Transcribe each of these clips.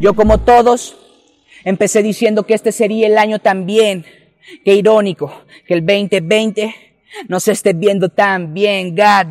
Yo como todos, empecé diciendo que este sería el año también, qué irónico, que el 2020 no se esté viendo tan bien, god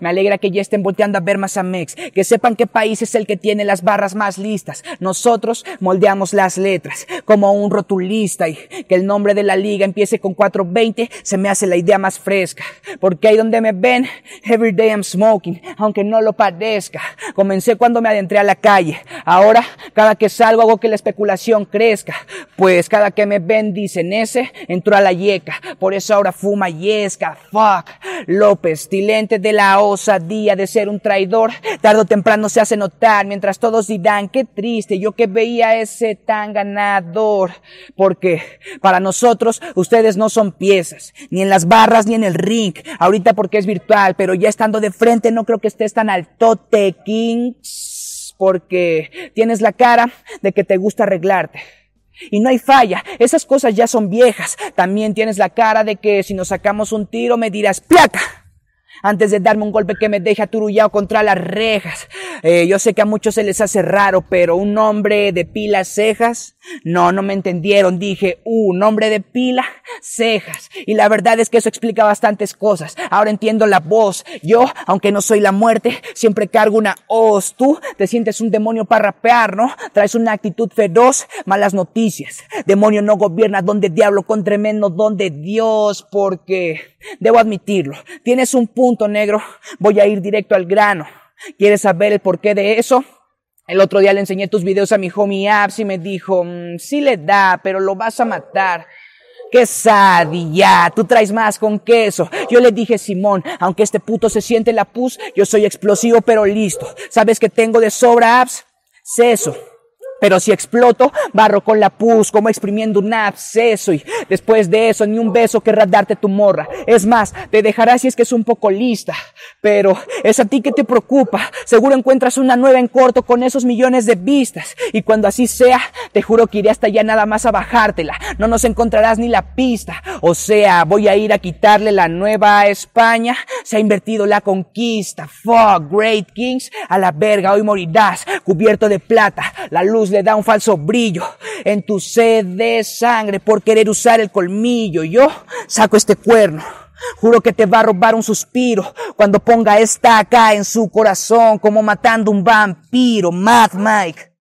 Me alegra que ya estén volteando a ver más a Mex, que sepan qué país es el que tiene las barras más listas. Nosotros moldeamos las letras como un rotulista y que el nombre de la liga empiece con 420 se me hace la idea más fresca. Porque ahí donde me ven, every day I'm smoking, aunque no lo padezca Comencé cuando me adentré a la calle. Ahora, cada que salgo hago que la especulación crezca. Pues cada que me ven dicen ese, entró a la yeca. Por eso ahora fuma yeca fuck, López, tilente de la osadía de ser un traidor, tarde o temprano se hace notar, mientras todos dirán, qué triste, yo que veía ese tan ganador, porque para nosotros ustedes no son piezas, ni en las barras ni en el ring, ahorita porque es virtual, pero ya estando de frente no creo que estés tan altote, Kings porque tienes la cara de que te gusta arreglarte, y no hay falla, esas cosas ya son viejas. También tienes la cara de que si nos sacamos un tiro me dirás ¡Piaca! Antes de darme un golpe que me deje aturullado contra las rejas. Eh, yo sé que a muchos se les hace raro, pero un hombre de pilas cejas no, no me entendieron. Dije, un uh, nombre de pila, cejas. Y la verdad es que eso explica bastantes cosas. Ahora entiendo la voz. Yo, aunque no soy la muerte, siempre cargo una hoz. Tú te sientes un demonio para rapear, ¿no? Traes una actitud feroz, malas noticias. Demonio no gobierna donde diablo con tremendo dónde Dios, porque, debo admitirlo, tienes un punto negro. Voy a ir directo al grano. ¿Quieres saber el porqué de eso? El otro día le enseñé tus videos a mi homie Apps y me dijo, si mm, sí le da, pero lo vas a matar. Quesadilla, tú traes más con queso. Yo le dije, Simón, aunque este puto se siente la pus, yo soy explosivo pero listo. ¿Sabes que tengo de sobra apps? Ceso. Pero si exploto, barro con la pus, como exprimiendo un absceso. Y después de eso, ni un beso querrá darte tu morra. Es más, te dejará si es que es un poco lista. Pero es a ti que te preocupa. Seguro encuentras una nueva en corto con esos millones de vistas. Y cuando así sea, te juro que iré hasta allá nada más a bajártela. No nos encontrarás ni la pista. O sea, voy a ir a quitarle la nueva España. Se ha invertido la conquista. Fuck, Great Kings. A la verga, hoy morirás. Cubierto de plata. La luz le da un falso brillo. En tu sed de sangre por querer usar el colmillo. Yo saco este cuerno. Juro que te va a robar un suspiro cuando ponga esta acá en su corazón como matando un vampiro, Mad Mike.